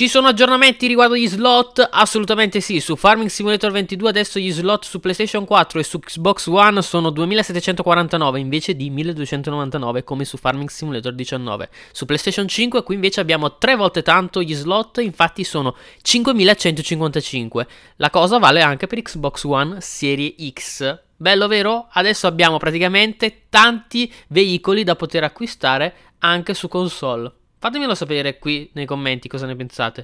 Ci sono aggiornamenti riguardo gli slot? Assolutamente sì, su Farming Simulator 22 adesso gli slot su PlayStation 4 e su Xbox One sono 2749 invece di 1299 come su Farming Simulator 19. Su PlayStation 5 qui invece abbiamo tre volte tanto gli slot, infatti sono 5155. La cosa vale anche per Xbox One Serie X. Bello vero? Adesso abbiamo praticamente tanti veicoli da poter acquistare anche su console. Fatemelo sapere qui nei commenti cosa ne pensate.